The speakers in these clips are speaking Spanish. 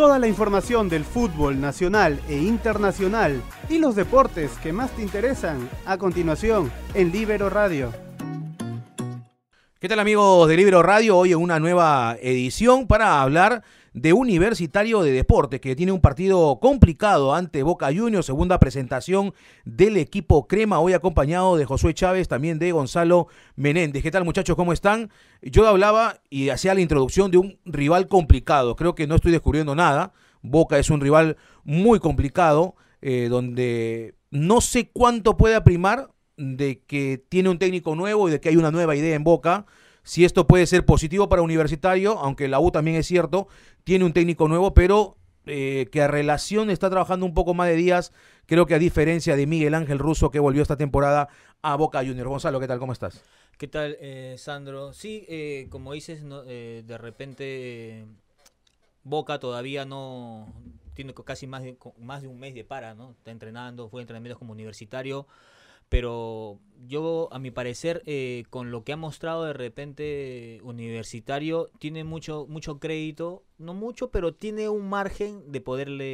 Toda la información del fútbol nacional e internacional y los deportes que más te interesan a continuación en Libero Radio. ¿Qué tal amigos de Libero Radio? Hoy en una nueva edición para hablar de Universitario de Deportes, que tiene un partido complicado ante Boca Juniors, segunda presentación del equipo Crema, hoy acompañado de Josué Chávez, también de Gonzalo Menéndez. ¿Qué tal muchachos? ¿Cómo están? Yo hablaba y hacía la introducción de un rival complicado, creo que no estoy descubriendo nada, Boca es un rival muy complicado, eh, donde no sé cuánto puede primar de que tiene un técnico nuevo y de que hay una nueva idea en Boca si esto puede ser positivo para Universitario, aunque la U también es cierto, tiene un técnico nuevo, pero eh, que a relación está trabajando un poco más de días, creo que a diferencia de Miguel Ángel Russo, que volvió esta temporada a Boca Junior. Gonzalo, ¿qué tal? ¿Cómo estás? ¿Qué tal, eh, Sandro? Sí, eh, como dices, de repente Boca todavía no tiene casi más de, más de un mes de para, ¿no? Está entrenando, fue entrenamiento como universitario pero yo a mi parecer eh, con lo que ha mostrado de repente universitario tiene mucho mucho crédito no mucho pero tiene un margen de poderle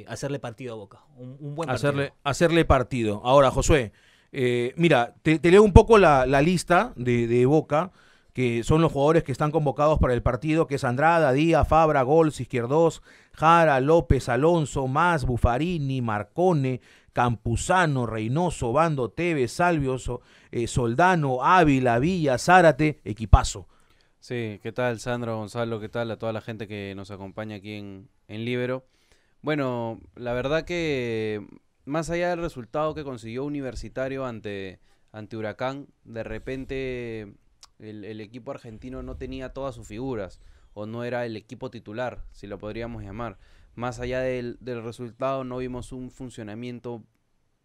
eh, hacerle partido a Boca un, buen hacerle hacerle partido ahora Josué eh, mira te, leo un poco la, lista de, Boca que son los jugadores que están convocados para el partido, que es Andrada, Díaz, Fabra, Gols, Izquierdos, Jara, López, Alonso, Más, Bufarini, Marcone, Campuzano, Reynoso, Bando, Tevez, Salvio, eh, Soldano, Ávila, Villa, Zárate, equipazo. Sí, ¿qué tal Sandro, Gonzalo? ¿Qué tal a toda la gente que nos acompaña aquí en, en Libero? Bueno, la verdad que más allá del resultado que consiguió Universitario ante, ante Huracán, de repente el, equipo argentino no tenía todas sus figuras o no era el equipo titular, si lo podríamos llamar. Más allá del, resultado, no vimos un funcionamiento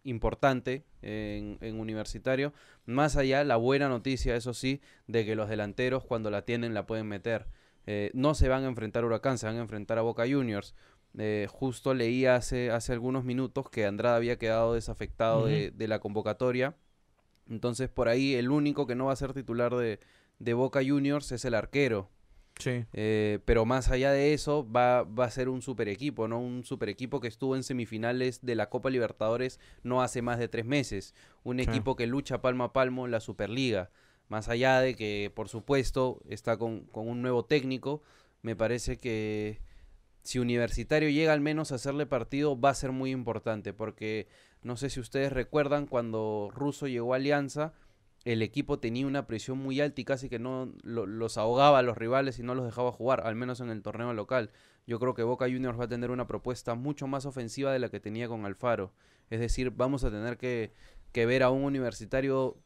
importante eh, en, universitario. Más allá, la buena noticia, eso sí, de que los delanteros cuando la tienen la pueden meter. Eh, no se van a enfrentar a Huracán, se van a enfrentar a Boca Juniors. Eh, justo leí hace, hace algunos minutos que Andrade había quedado desafectado de, de, la convocatoria. Entonces, por ahí, el único que no va a ser titular de, de Boca Juniors es el arquero, eh, pero más allá de eso, va, a ser un super equipo, ¿no? Un super equipo que estuvo en semifinales de la Copa Libertadores no hace más de tres meses. Un equipo que lucha palmo a palmo en la Superliga. Más allá de que, por supuesto, está con, con un nuevo técnico, me parece que si Universitario llega al menos a hacerle partido, va a ser muy importante. Porque no sé si ustedes recuerdan cuando Russo llegó a Alianza el equipo tenía una presión muy alta y casi que no los ahogaba a los rivales y no los dejaba jugar, al menos en el torneo local. Yo creo que Boca Juniors va a tener una propuesta mucho más ofensiva de la que tenía con Alfaro. Es decir, vamos a tener que, que ver a un universitario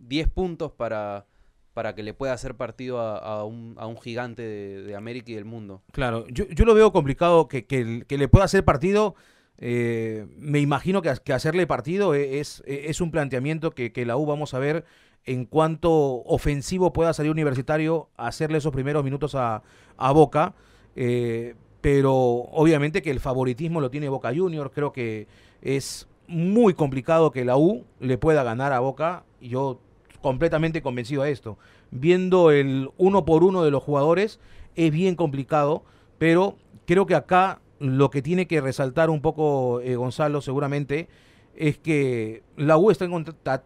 10 eh, puntos para, para que le pueda hacer partido a, un, a un, gigante de, América y del mundo. Claro, yo, yo lo veo complicado que le pueda hacer partido eh, me imagino que, hacerle partido e, es, e, es un planteamiento que, la U vamos a ver en cuanto ofensivo pueda salir universitario, a hacerle esos primeros minutos a, Boca. Eh, pero obviamente que el favoritismo lo tiene Boca Junior. Creo que es muy complicado que la U le pueda ganar a Boca. Yo completamente convencido de esto. Viendo el uno por uno de los jugadores, es bien complicado, pero creo que acá lo que tiene que resaltar un poco eh, Gonzalo seguramente es que la U está,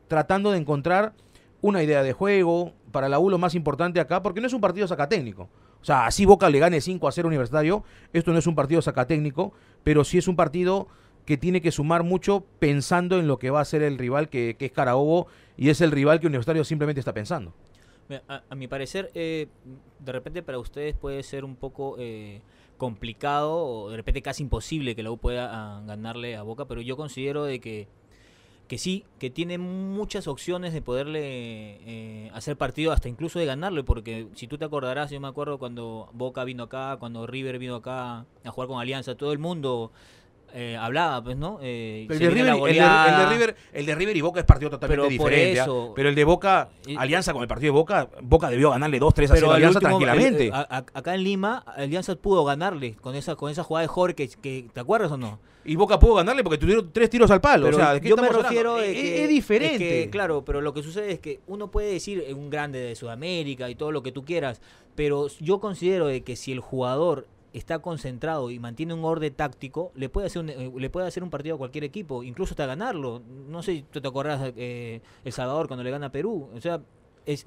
tratando de encontrar una idea de juego. Para la U lo más importante acá, porque no es un partido sacatécnico. O sea, así Boca le gane 5 a 0 Universitario, esto no es un partido sacatécnico, pero sí es un partido que tiene que sumar mucho pensando en lo que va a ser el rival que, es Carabobo y es el rival que Universitario simplemente está pensando. A, mi parecer, eh, de repente para ustedes puede ser un poco... Eh, complicado o de repente casi imposible que la U pueda ah, ganarle a Boca, pero yo considero de que, que sí, que tiene muchas opciones de poderle eh, hacer partido, hasta incluso de ganarle, porque si tú te acordarás, yo me acuerdo cuando Boca vino acá, cuando River vino acá a jugar con Alianza, todo el mundo eh, hablaba, pues, ¿no? Eh, el, de River, y Boca es partido totalmente diferente. ¿ah? pero el de Boca, Alianza con el partido de Boca, Boca debió ganarle 2-3 a de Alianza tranquilamente. acá en Lima, Alianza pudo ganarle con esa, con esa jugada de Jorge, que, ¿te acuerdas o no? Y Boca pudo ganarle porque tuvieron tres tiros al palo. yo me es, diferente. claro, pero lo que sucede es que uno puede decir eh, un grande de Sudamérica y todo lo que tú quieras, pero yo considero de que si el jugador está concentrado y mantiene un orden táctico, le puede hacer un, eh, le puede hacer un partido a cualquier equipo, incluso hasta ganarlo. No sé si tú te acordás eh, El Salvador cuando le gana a Perú. O sea, es,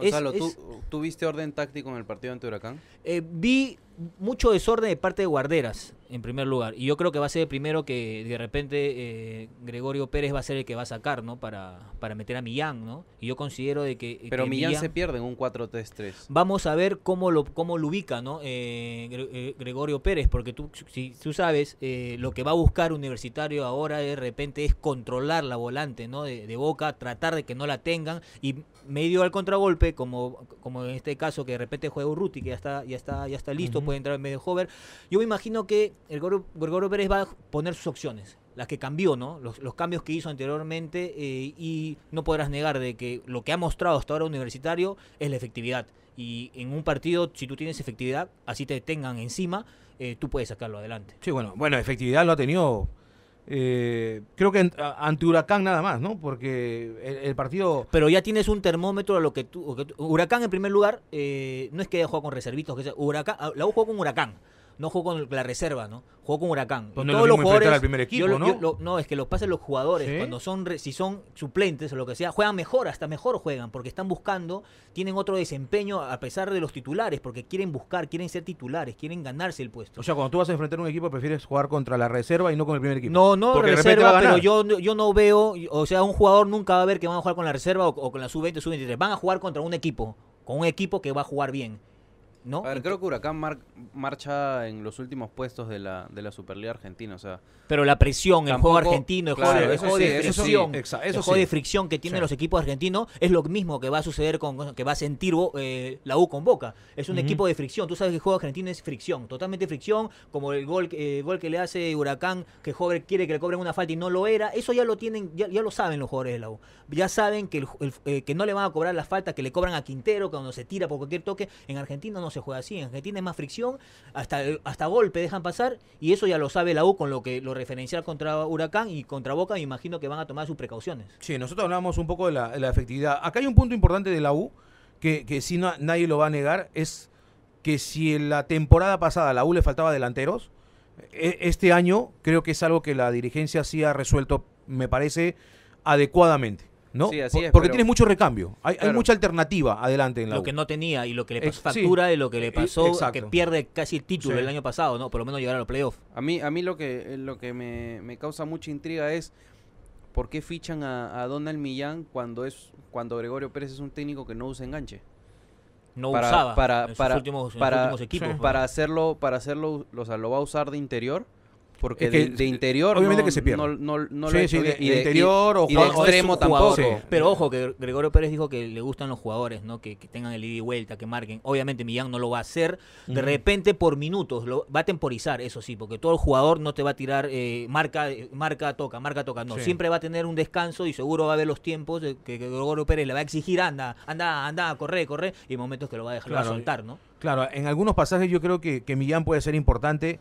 ¿tú, viste orden táctico en el partido ante Huracán? Eh, vi mucho desorden de parte de Guarderas, en primer lugar. Y yo creo que va a ser el primero que de repente eh, Gregorio Pérez va a ser el que va a sacar, ¿no? Para, para meter a Millán, ¿no? Y yo considero de que... Eh, Pero Millán, se pierde en un 4-3-3. Vamos a ver cómo lo, cómo lo ubica, ¿no? Eh, Gregorio Pérez, porque tú, si tú sabes, lo que va a buscar Universitario ahora de repente es controlar la volante, ¿no? De, boca, tratar de que no la tengan y medio al contragolpe, como, como en este caso que de repente juega Ruti, que ya está, ya está, ya está listo puede entrar en medio hover. Yo me imagino que el Pérez va a poner sus opciones, las que cambió, ¿no? Los, cambios que hizo anteriormente eh, y no podrás negar de que lo que ha mostrado hasta ahora Universitario es la efectividad. Y en un partido, si tú tienes efectividad, así te tengan encima, eh, tú puedes sacarlo adelante. Sí, bueno, bueno, efectividad lo ha tenido eh, creo que ante Huracán nada más, ¿no? Porque el, partido... Pero ya tienes un termómetro a lo que tú... Huracán en primer lugar, eh, no es que haya jugado con reservitos que ah, la U jugó con Huracán no jugó con la reserva, ¿no? Juego con Huracán. Pues los ¿no? no, es que los pases los jugadores cuando son si son suplentes o lo que sea, juegan mejor, hasta mejor juegan porque están buscando, tienen otro desempeño a pesar de los titulares porque quieren buscar, quieren ser titulares, quieren ganarse el puesto. O sea, cuando tú vas a enfrentar un equipo prefieres jugar contra la reserva y no con el primer equipo. No, no reserva, pero yo yo no veo, o sea, un jugador nunca va a ver que van a jugar con la reserva o, con la sub-20, sub-23, van a jugar contra un equipo, con un equipo que va a jugar bien creo que Huracán marcha en los últimos puestos de la, de la Superliga Argentina, o sea... Pero la presión, el juego argentino, el juego, de fricción, fricción que tienen los equipos argentinos es lo mismo que va a suceder con, que va a sentir eh, la U con Boca. Es un equipo de fricción. Tú sabes que el juego argentino es fricción, totalmente fricción, como el gol, eh, gol que le hace Huracán, que Jover quiere que le cobren una falta y no lo era. Eso ya lo tienen, ya, lo saben los jugadores de la U. Ya saben que, eh, que no le van a cobrar la falta que le cobran a Quintero cuando se tira por cualquier toque. En Argentina no se juega así. En que tiene más fricción, hasta, hasta golpe dejan pasar y eso ya lo sabe la U con lo que lo referencial contra Huracán y contra Boca. Me imagino que van a tomar sus precauciones. Sí, nosotros hablábamos un poco de la, efectividad. Acá hay un punto importante de la U que, si nadie lo va a negar, es que si en la temporada pasada la U le faltaba delanteros, e, este año creo que es algo que la dirigencia sí ha resuelto, me parece, adecuadamente. ¿no? Porque tiene tienes mucho recambio. Hay, hay, mucha alternativa adelante en la Lo que no tenía y lo que le pasó, factura de lo que le eh, pasó, que pierde casi el título el año pasado, ¿no? Por lo menos llegar a los playoffs. A mí, a mí lo que, lo que me, causa mucha intriga es por qué fichan a, Donald Millán cuando, es, cuando Gregorio Pérez es un técnico que no usa enganche. No usaba para, para, los últimos equipos. Para, hacerlo, para hacerlo, o sea, lo va a usar de interior porque de, interior. Obviamente que se pierde. y de interior o, extremo tampoco. Pero ojo, que Gregorio Pérez dijo que le gustan los jugadores, ¿no? Que, tengan el ida y vuelta, que marquen. Obviamente Millán no lo va a hacer. De repente por minutos, lo, va a temporizar, eso sí, porque todo el jugador no te va a tirar eh, marca, marca, toca, marca, toca. No, siempre va a tener un descanso y seguro va a ver los tiempos que, Gregorio Pérez le va a exigir, anda, anda, anda, corre, corre. Y momentos que lo va a dejar soltar, ¿no? Claro, en algunos pasajes yo creo que, que Millán puede ser importante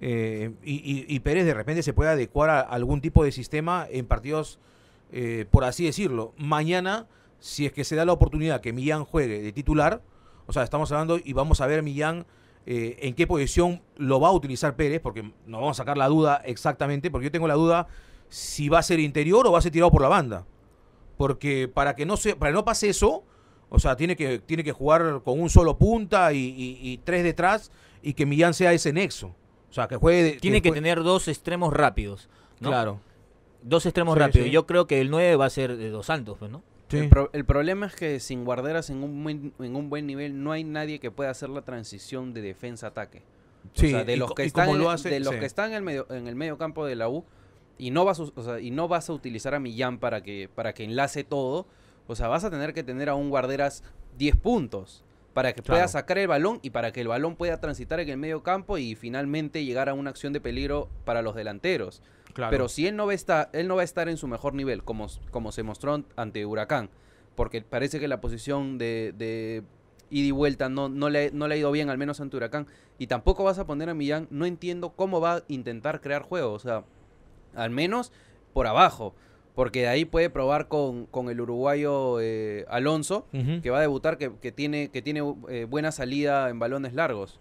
eh, y, y, Pérez de repente se puede adecuar a algún tipo de sistema en partidos, eh, por así decirlo. Mañana, si es que se da la oportunidad que Millán juegue de titular, o sea, estamos hablando y vamos a ver Millán eh, en qué posición lo va a utilizar Pérez, porque nos vamos a sacar la duda exactamente, porque yo tengo la duda si va a ser interior o va a ser tirado por la banda. Porque para que no, se, para no pase eso, o sea, tiene que, tiene que jugar con un solo punta y tres detrás y que Millán sea ese nexo. O sea, que juegue. Tiene que, tener dos extremos rápidos. Claro. Dos extremos rápidos. Yo creo que el 9 va a ser de Dos Santos, pues, ¿no? El, problema es que sin guarderas en un, buen, buen nivel no hay nadie que pueda hacer la transición de defensa-ataque. o sea, de los, que están, de los que están en el medio, en el medio campo de la U y no vas, a, y no vas a utilizar a Millán para que, para que enlace todo, o sea, vas a tener que tener a un guarderas 10 puntos para que pueda sacar el balón y para que el balón pueda transitar en el medio campo y finalmente llegar a una acción de peligro para los delanteros. Pero si él no, va a estar, él no va a estar en su mejor nivel, como, como se mostró ante Huracán, porque parece que la posición de, de ida y vuelta no, no, le, no le ha ido bien, al menos ante Huracán, y tampoco vas a poner a Millán, no entiendo cómo va a intentar crear juego, o sea, al menos por abajo porque de ahí puede probar con, el uruguayo eh, Alonso, que va a debutar, que, tiene, que tiene eh, buena salida en balones largos.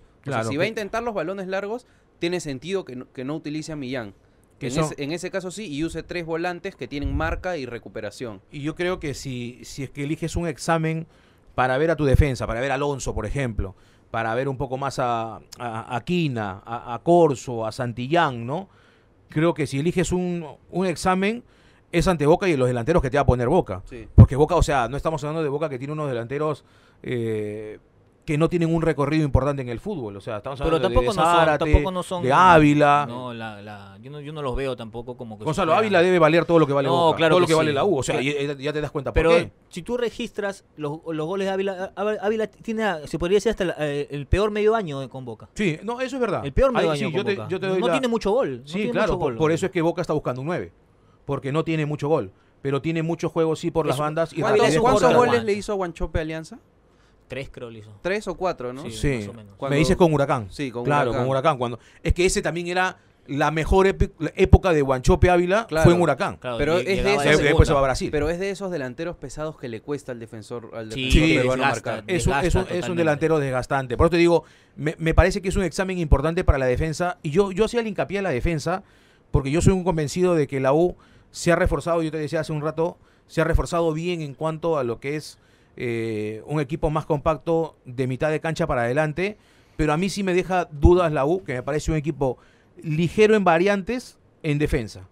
si va a intentar los balones largos, tiene sentido que no, que no utilice a Millán. en, ese, caso sí, y use tres volantes que tienen marca y recuperación. Y yo creo que si, si es que eliges un examen para ver a tu defensa, para ver a Alonso, por ejemplo, para ver un poco más a, Aquina a Quina, a, a, Corso, a Santillán, ¿no? Creo que si eliges un, un examen, es ante Boca y los delanteros que te va a poner Boca. Porque Boca, o sea, no estamos hablando de Boca que tiene unos delanteros eh, que no tienen un recorrido importante en el fútbol. O sea, estamos hablando de, de Ávila. No, yo no, los veo tampoco como que... Gonzalo, Ávila debe valer todo lo que vale Boca, todo lo que vale la U. O sea, ya, te das cuenta Pero si tú registras los, goles de Ávila, Ávila tiene, se podría decir hasta eh, el, peor medio año con Boca. Sí, no, eso es verdad. El peor medio año con no tiene mucho gol. Sí, claro, por, por, eso es que Boca está buscando un 9 porque no tiene mucho gol, pero tiene muchos juegos, sí por las bandas. Y ¿Cuántos, goles le hizo Guanchope Alianza? Tres creo le hizo. Tres o cuatro, ¿no? Sí, Más o menos. me dices con Huracán. Sí, con Huracán. Claro, con Huracán. Cuando... Es que ese también era la mejor época de Guanchope Ávila fue en Huracán. Claro, pero, es de esos, pero es de esos delanteros pesados que le cuesta al defensor, al defensor sí, Es, un, delantero desgastante. Por eso te digo, me, parece que es un examen importante para la defensa. Y yo, yo hacía el hincapié en la defensa porque yo soy un convencido de que la U se ha reforzado, yo te decía hace un rato, se ha reforzado bien en cuanto a lo que es eh, un equipo más compacto de mitad de cancha para adelante, pero a mí sí me deja dudas la U, que me parece un equipo ligero en variantes en defensa.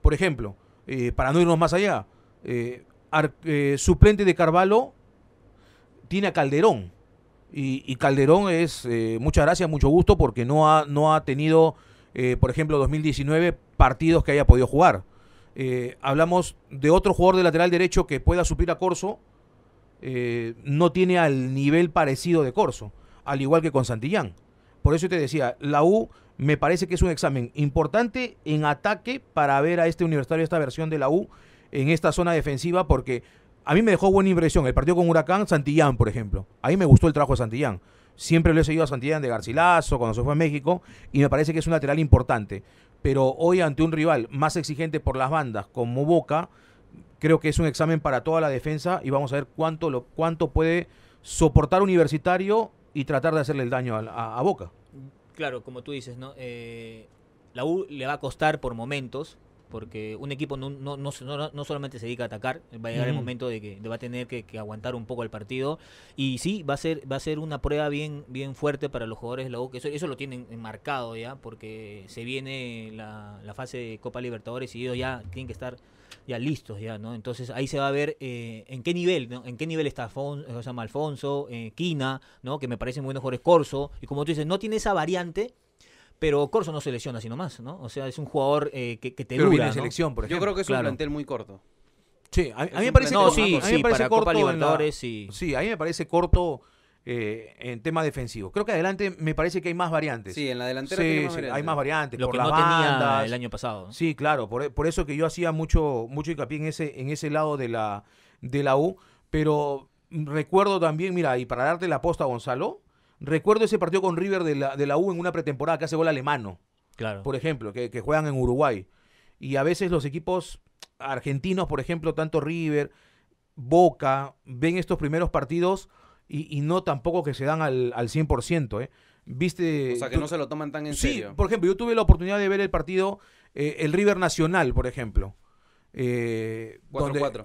Por ejemplo, eh, para no irnos más allá, eh, suplente de Carvalho tiene a Calderón. Y, Calderón es, muchas gracias, mucho gusto, porque no ha, no ha tenido, por ejemplo, 2019 partidos que haya podido jugar. Eh, hablamos de otro jugador de lateral derecho que pueda subir a Corso. Eh, no tiene al nivel parecido de Corso, al igual que con Santillán. Por eso te decía, la U me parece que es un examen importante en ataque para ver a este universitario, esta versión de la U en esta zona defensiva, porque a mí me dejó buena impresión el partido con Huracán, Santillán, por ejemplo. Ahí me gustó el trabajo de Santillán. Siempre lo he seguido a Santillán de Garcilaso cuando se fue a México y me parece que es un lateral importante pero hoy ante un rival más exigente por las bandas como Boca, creo que es un examen para toda la defensa y vamos a ver cuánto, lo, cuánto puede soportar Universitario y tratar de hacerle el daño a, Boca. Claro, como tú dices, ¿no? Eh, la U le va a costar por momentos, porque un equipo no, no, no, no, solamente se dedica a atacar, va a llegar el momento de que va a tener que, aguantar un poco el partido y sí, va a ser va a ser una prueba bien bien fuerte para los jugadores de la U, que eso, lo tienen marcado ya, porque se viene la, fase de Copa Libertadores y ellos ya tienen que estar ya listos ya, ¿no? Entonces ahí se va a ver eh, en qué nivel, En qué nivel está eh, Alfonso, Quina, eh, ¿no? Que me parecen buenos jugadores Corso. Y como tú dices, no tiene esa variante pero Corso no selecciona lesiona sino más, ¿no? O sea, es un jugador eh, que, que, te pero ¿no? selección, por ejemplo. Yo creo que es un plantel muy corto. Sí, a, mí me parece, sí, a corto. sí. a mí me parece corto eh, en temas defensivos. Creo que adelante me parece que hay más variantes. Sí, en la delantera sí, hay más variantes. Lo que no tenía el año pasado. Sí, claro. Por, eso que yo hacía mucho, mucho hincapié en ese, en ese lado de la, de la U. Pero recuerdo también, mira, y para darte la aposta, a Gonzalo, Recuerdo ese partido con River de la, U en una pretemporada que hace gol alemano. Claro. Por ejemplo, que, juegan en Uruguay. Y a veces los equipos argentinos, por ejemplo, tanto River, Boca, ven estos primeros partidos y, no tampoco que se dan al, 100%. ¿eh? Viste, o sea, que no se lo toman tan en serio. Sí, por ejemplo, yo tuve la oportunidad de ver el partido, eh, el River Nacional, por ejemplo. 4-4. Eh,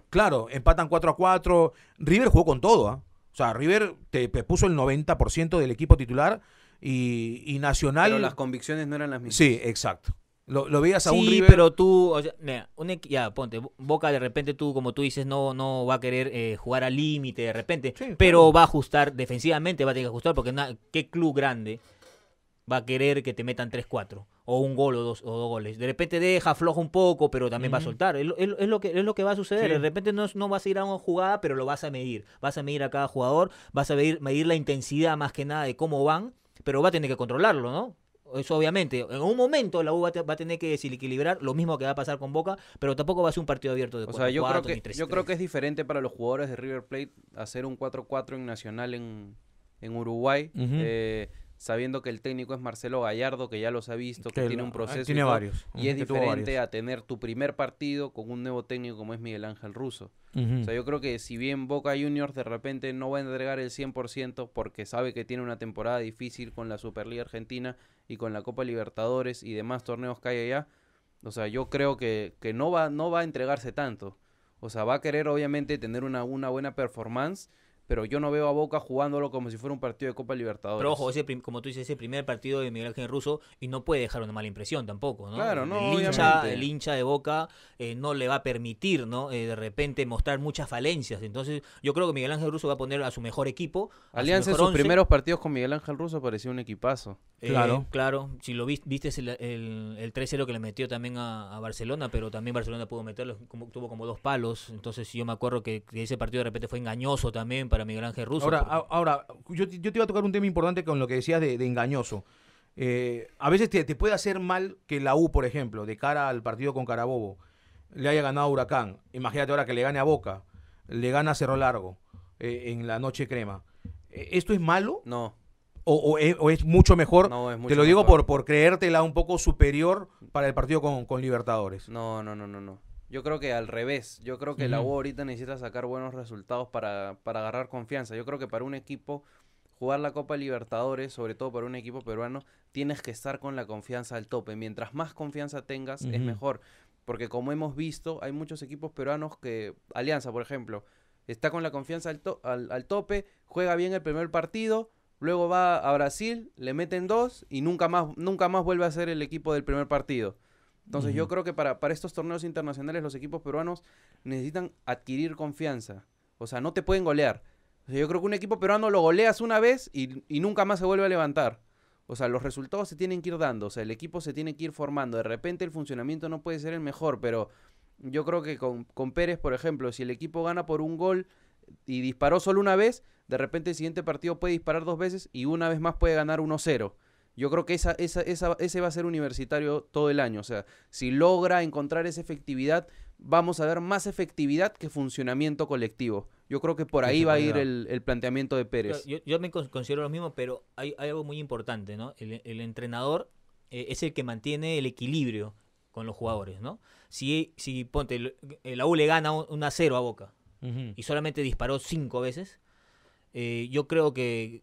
claro, empatan 4 a 4. River jugó con todo, ¿ah? O sea, River te, puso el 90% del equipo titular y, Nacional. Pero las convicciones no eran las mismas. Sí, exacto. Lo, lo veías a un River. pero tú, ya, ponte, Boca de repente tú, como tú dices, no, no va a querer eh, jugar al límite de repente, pero va a ajustar defensivamente, va a tener que ajustar, porque qué club grande va a querer que te metan 3-4 o un gol o dos, o dos goles. De repente deja flojo un poco, pero también va a soltar. Es, lo que, es lo que va a suceder. De repente no, no vas a ir a una jugada, pero lo vas a medir. Vas a medir a cada jugador, vas a medir, medir la intensidad más que nada de cómo van, pero va a tener que controlarlo, ¿no? Eso obviamente, en un momento la U va, a tener que desequilibrar, lo mismo que va a pasar con Boca, pero tampoco va a ser un partido abierto de yo, creo, que, yo que es diferente para los jugadores de River Plate hacer un 4-4 en Nacional en, en Uruguay sabiendo que el técnico es Marcelo Gallardo, que ya los ha visto, que, tiene un ah, proceso. y, varios. Y es diferente a tener tu primer partido con un nuevo técnico como es Miguel Ángel Russo. O sea, yo creo que si bien Boca Juniors de repente no va a entregar el 100% porque sabe que tiene una temporada difícil con la Superliga Argentina y con la Copa Libertadores y demás torneos que hay allá, o sea, yo creo que, que no, va, no va a entregarse tanto. O sea, va a querer obviamente tener una, una buena performance pero yo no veo a Boca jugándolo como si fuera un partido de Copa Libertadores. Pero ojo, ese como tú dices, ese primer partido de Miguel Ángel Russo y no puede dejar una mala impresión tampoco, Claro, no. El hincha, el hincha de Boca eh, no le va a permitir, ¿no? Eh, de repente mostrar muchas falencias. Entonces, yo creo que Miguel Ángel Russo va a poner a su mejor equipo. Alianza en sus primeros partidos con Miguel Ángel Russo parecía un equipazo. Eh, claro. claro, si lo viste, el, el, 3-0 que le metió también a, Barcelona, pero también Barcelona pudo meterlo, como, tuvo como dos palos. Entonces, yo me acuerdo que, ese partido de repente fue engañoso también para Miguel Ángel Russo. Ahora, ahora yo, te iba a tocar un tema importante con lo que decías de, engañoso. Eh, a veces te, puede hacer mal que la U, por ejemplo, de cara al partido con Carabobo, le haya ganado a Huracán. Imagínate ahora que le gane a Boca, le gana a Cerro Largo eh, en la noche crema. ¿E, ¿Esto es malo? No. E, o, es, mucho mejor? Te lo digo por, por creértela un poco superior para el partido con, con Libertadores. No, no, no, no, no. Yo creo que al revés. Yo creo que la U ahorita necesita sacar buenos resultados para, para, agarrar confianza. Yo creo que para un equipo, jugar la Copa Libertadores, sobre todo para un equipo peruano, tienes que estar con la confianza al tope. Mientras más confianza tengas, es mejor. Porque como hemos visto, hay muchos equipos peruanos que, Alianza, por ejemplo, está con la confianza al tope, juega bien el primer partido, Luego va a Brasil, le meten dos y nunca más, nunca más vuelve a ser el equipo del primer partido. Entonces yo creo que para, para estos torneos internacionales los equipos peruanos necesitan adquirir confianza. O sea, no te pueden golear. O sea, yo creo que un equipo peruano lo goleas una vez y, y, nunca más se vuelve a levantar. O sea, los resultados se tienen que ir dando. O sea, el equipo se tiene que ir formando. De repente el funcionamiento no puede ser el mejor, pero yo creo que con, con Pérez, por ejemplo, si el equipo gana por un gol, y disparó solo una vez, de repente el siguiente partido puede disparar dos veces y una vez más puede ganar 1-0. Yo creo que esa, esa, esa, ese va a ser universitario todo el año. O sea, si logra encontrar esa efectividad, vamos a ver más efectividad que funcionamiento colectivo. Yo creo que por ahí va a ir el, planteamiento de Pérez. Yo, yo, me considero lo mismo, pero hay, algo muy importante, ¿no? El, entrenador eh, es el que mantiene el equilibrio con los jugadores, ¿no? Si, si ponte, la U le gana 1 0 a Boca, y solamente disparó cinco veces, eh, yo creo que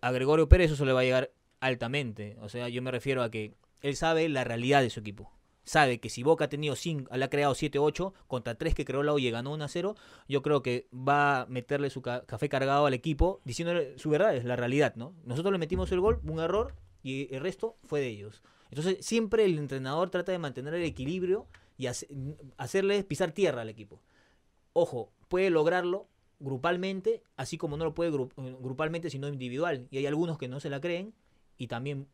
a Gregorio Pérez eso se le va a llegar altamente. O sea, yo me refiero a que él sabe la realidad de su equipo. Sabe que si Boca ha tenido cinco, le ha creado 7-8 contra 3 que creó la y ganó 1-0, yo creo que va a meterle su café cargado al equipo diciéndole su verdad, es la realidad, ¿no? Nosotros le metimos el gol, un error, y el resto fue de ellos. Entonces, siempre el entrenador trata de mantener el equilibrio y hacerle pisar tierra al equipo. Ojo, puede lograrlo grupalmente, así como no lo puede eh, grupalmente, sino individual. Y hay algunos que no se la creen y también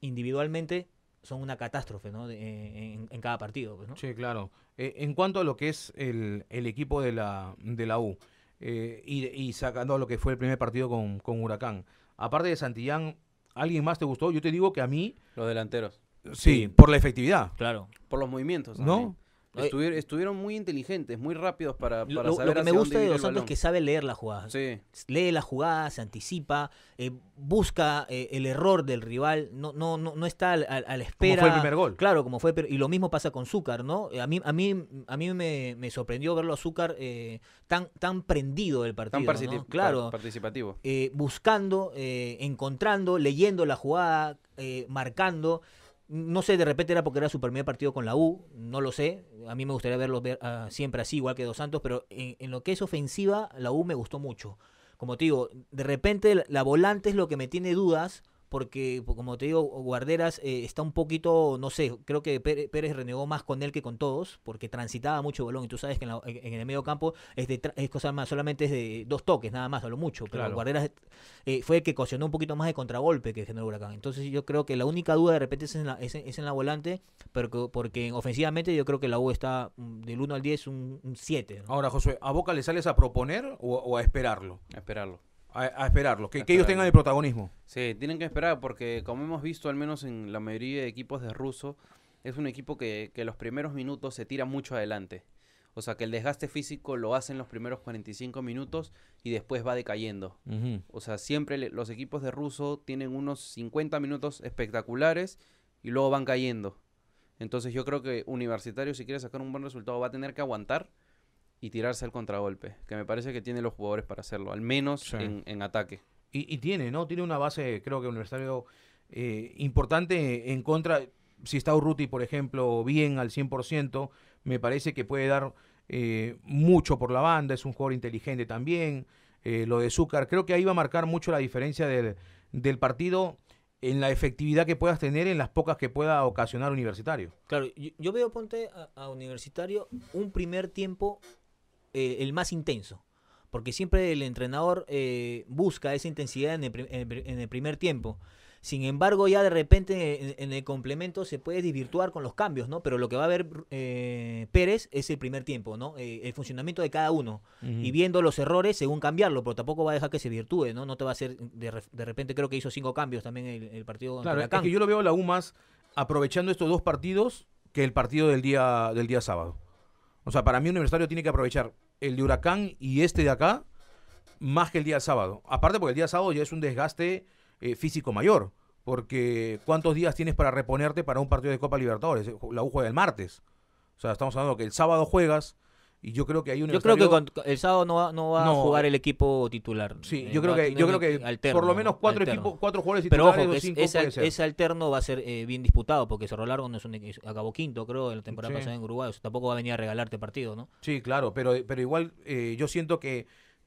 individualmente son una catástrofe ¿no? Eh, en, cada partido. Pues, sí, claro. Eh, en cuanto a lo que es el, el equipo de la, de la U y, y, sacando lo que fue el primer partido con, con Huracán, aparte de Santillán, ¿alguien más te gustó? Yo te digo que a mí... Los delanteros. Sí, por la efectividad. Claro. Por los movimientos. ¿No? Estuvieron, muy inteligentes, muy rápidos para, para lo, Lo que me gusta de Dos Santos es que sabe leer la jugada. Sí. Lee la jugada, se anticipa, eh, busca eh, el error del rival, no, no, no, está a la espera. Como fue el primer gol. Claro, como fue. Y lo mismo pasa con Zúcar, ¿no? A mí, a mí, a mí me, sorprendió verlo a Zúcar eh, tan, tan prendido del partido. Tan claro, participativo. Eh, buscando, encontrando, leyendo la jugada, marcando. No sé, de repente era porque era su primer partido con la U, no lo sé. A mí me gustaría verlo ver, ah, siempre así, igual que Dos Santos, pero en, en, lo que es ofensiva, la U me gustó mucho. Como te digo, de repente la volante es lo que me tiene dudas, porque como te digo, Guarderas eh, está un poquito, no sé, creo que Pérez renegó más con él que con todos, porque transitaba mucho balón, y tú sabes que en, el medio campo es, de cosa más, solamente es de dos toques, nada más, a lo mucho, pero Guarderas eh, fue el que cocionó un poquito más de contragolpe que generó Huracán. Entonces yo creo que la única duda de repente es en la, es en, la volante, pero porque ofensivamente yo creo que la U está mm, del 1 al 10 un 7. Ahora, José, ¿a Boca le sales a proponer o, o a esperarlo? A esperarlo. A, esperarlos, que, ellos tengan el protagonismo. Sí, tienen que esperar porque como hemos visto al menos en la mayoría de equipos de ruso, es un equipo que, que los primeros minutos se tira mucho adelante. O sea, que el desgaste físico lo hacen los primeros 45 minutos y después va decayendo. O sea, siempre los equipos de ruso tienen unos 50 minutos espectaculares y luego van cayendo. Entonces yo creo que Universitario, si quiere sacar un buen resultado, va a tener que aguantar y tirarse al contragolpe, que me parece que tiene los jugadores para hacerlo, al menos en, ataque. Y, y, tiene, ¿no? Tiene una base, creo que universitario eh, importante en contra. Si está Urruti, por ejemplo, bien al 100%, me parece que puede dar eh, mucho por la banda, es un jugador inteligente también. Eh, lo de Zúcar, creo que ahí va a marcar mucho la diferencia del, partido en la efectividad que puedas tener en las pocas que pueda ocasionar Universitario. Claro, yo, veo, ponte a, Universitario un primer tiempo eh, el más intenso. Porque siempre el entrenador eh, busca esa intensidad en el, primer tiempo. Sin embargo, ya de repente en, el complemento se puede desvirtuar con los cambios, ¿no? Pero lo que va a ver eh, Pérez es el primer tiempo, ¿no? el funcionamiento de cada uno. Y viendo los errores según cambiarlo, pero tampoco va a dejar que se virtúe, ¿no? No te va a hacer, de, repente creo que hizo cinco cambios también el, partido. Claro, es que yo lo veo la U más aprovechando estos dos partidos que el partido del día, del día sábado. O sea, para mí Universitario tiene que aprovechar el de Huracán y este de acá más que el día sábado. Aparte porque el día sábado ya es un desgaste eh, físico mayor, porque ¿cuántos días tienes para reponerte para un partido de Copa Libertadores? La U juega el martes. O sea, estamos hablando que el sábado juegas, y yo creo que hay un Yo creo que el sábado no va, no va a jugar eh, el equipo titular. Sí, eh, yo creo que, yo creo que por lo menos cuatro, equipos, cuatro jugadores titulares Pero ojo, ese, alterno va a ser eh, bien disputado porque Cerro Largo es un, acabó quinto, creo, en la temporada pasada en Uruguay. tampoco va a venir a regalarte partido, ¿no? Sí, claro, pero, pero igual yo siento que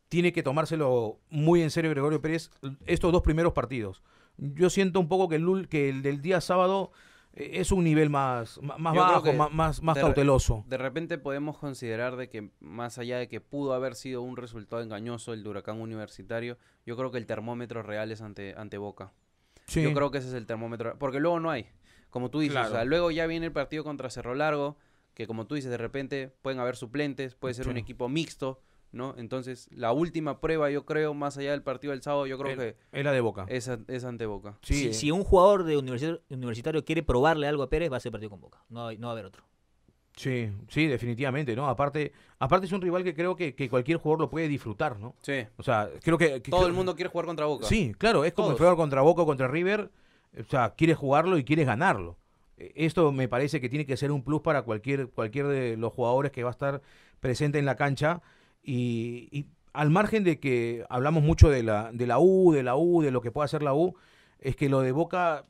tiene que tomárselo muy en serio Gregorio Pérez estos dos primeros partidos. Yo siento un poco que el, que el del día sábado eh, es un nivel más, bajo, más, más, cauteloso. De repente podemos considerar de que más allá de que pudo haber sido un resultado engañoso el Huracán Universitario, yo creo que el termómetro real es ante, ante Boca. Yo creo que ese es el termómetro, porque luego no hay, como tú dices, luego ya viene el partido contra Cerro Largo, que como tú dices, de repente pueden haber suplentes, puede ser un equipo mixto, ¿no? Entonces, la última prueba, yo creo, más allá del partido del sábado, yo creo que... Es la de Boca. Es, ante Boca. Eh. si, un jugador de universitario, universitario, quiere probarle algo a Pérez, va a ser partido con Boca. No, hay, no va a haber otro. Sí, sí, definitivamente, ¿no? Aparte, aparte es un rival que creo que, cualquier jugador lo puede disfrutar, ¿no? O sea, creo que... Todo el mundo quiere jugar contra Boca. Sí, claro, es como jugar contra Boca o contra River. O sea, quieres jugarlo y quieres ganarlo. E, esto me parece que tiene que ser un plus para cualquier, cualquier de los jugadores que va a estar presente en la cancha. Y, al margen de que hablamos mucho de la, de la U, de la U, de lo que puede hacer la U, es que lo de Boca,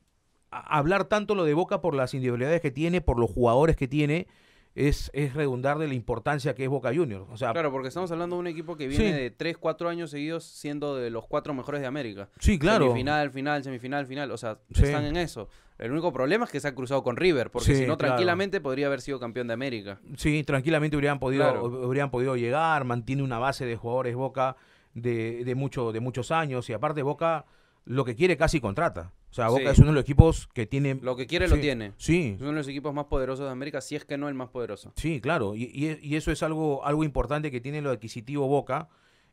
hablar tanto lo de Boca por las individualidades que tiene, por los jugadores que tiene, es, redundar de la importancia que es Boca Juniors. O sea, claro, porque estamos hablando de un equipo que viene de 3, 4 años seguidos siendo de los cuatro mejores de América. Sí, claro. Semifinal, final, semifinal, final. O sea, están en eso. El único problema es que se ha cruzado con River, porque si no, tranquilamente podría haber sido campeón de América. Sí, tranquilamente hubieran podido, podido llegar, mantiene una base de jugadores Boca de, de, mucho, de muchos años y aparte Boca lo que quiere casi contrata. O sea, Boca es uno de los equipos que tiene... Lo que quiere lo tiene. Sí. Es uno de los equipos más poderosos de América, si es que no el más poderoso. Sí, claro. Y, eso es algo, algo importante que tiene lo adquisitivo Boca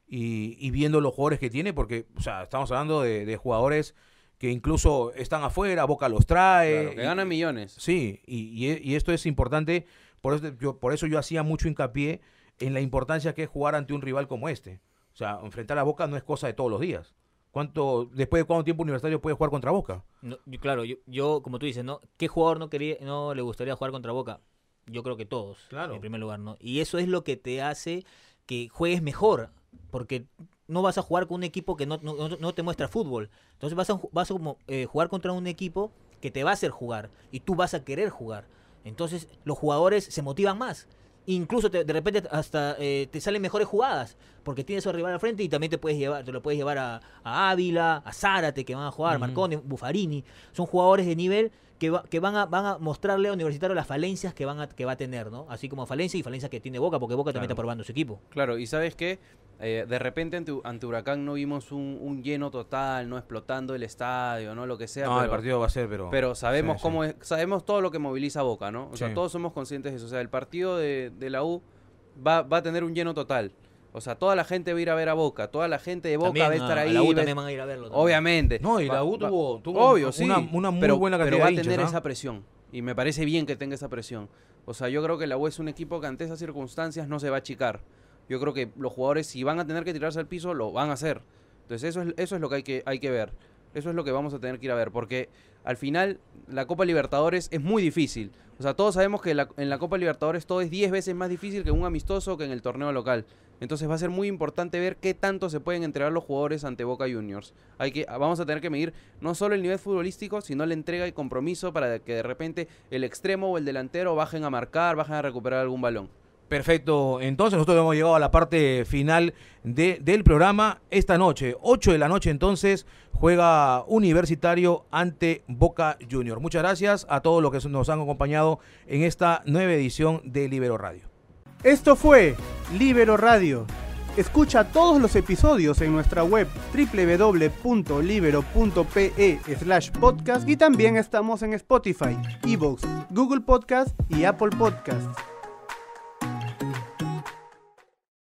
y, viendo los jugadores que tiene, porque, sea, estamos hablando de, jugadores que incluso están afuera, Boca los trae. Claro, ganan millones. Sí, e, y, esto es importante, por eso yo, por eso yo hacía mucho hincapié en la importancia que es jugar ante un rival como este. O sea, enfrentar a Boca no es cosa de todos los días. ¿Cuánto, después de cuánto tiempo Universitario puede jugar contra Boca? No, claro, yo, yo, como tú dices, ¿no? ¿Qué jugador no quería, no le gustaría jugar contra Boca? Yo creo que todos, claro. en primer lugar, ¿no? Y eso es lo que te hace que juegues mejor, porque no vas a jugar con un equipo que no, te muestra fútbol. Entonces vas a, vas eh, jugar contra un equipo que te va a hacer jugar y tú vas a querer jugar. Entonces los jugadores se motivan más incluso de repente hasta eh, te salen mejores jugadas, porque tienes a rival al frente y también te puedes llevar, te lo puedes llevar a, Ávila, a Zárate que van a jugar, Marconi, Buffarini, son jugadores de nivel que, van, a, van a mostrarle a Universitario las falencias que, van que va a tener, ¿no? Así como falencia y falencias que tiene Boca, porque Boca también está probando su equipo. Claro, y sabes qué, eh, de repente ante, Huracán no vimos un, lleno total, no explotando el estadio, no lo que sea. No, el partido va a ser, pero... Pero sabemos cómo sabemos todo lo que moviliza Boca, ¿no? O sea, todos somos conscientes de eso. O sea, el partido de, la U va, va a tener un lleno total. O sea, toda la gente va a ir a ver a Boca, toda la gente de Boca va a estar ahí. Obviamente. No, y la U tuvo, muy pero, buena Pero va a tener ¿ah? esa presión. Y me parece bien que tenga esa presión. O sea, yo creo que la U es un equipo que ante esas circunstancias no se va a achicar. Yo creo que los jugadores, si van a tener que tirarse al piso, lo van a hacer. Entonces, eso es, eso es lo que hay, que hay que ver. Eso es lo que vamos a tener que ir a ver. Porque al final, la Copa Libertadores es muy difícil. O sea, todos sabemos que en la Copa Libertadores todo es 10 veces más difícil que un amistoso que en el torneo local. Entonces va a ser muy importante ver qué tanto se pueden entregar los jugadores ante Boca Juniors. Hay que, vamos a tener que medir no solo el nivel futbolístico, sino la entrega y compromiso para que de repente el extremo o el delantero bajen a marcar, bajen a recuperar algún balón. Perfecto, entonces nosotros hemos llegado a la parte final de, del programa esta noche. 8 de la noche entonces juega Universitario ante Boca Juniors. Muchas gracias a todos los que nos han acompañado en esta nueva edición de Libero Radio. Esto fue Libero Radio. Escucha todos los episodios en nuestra web www.libero.pe slash podcast y también estamos en Spotify, Evox, Google Podcast y Apple Podcasts.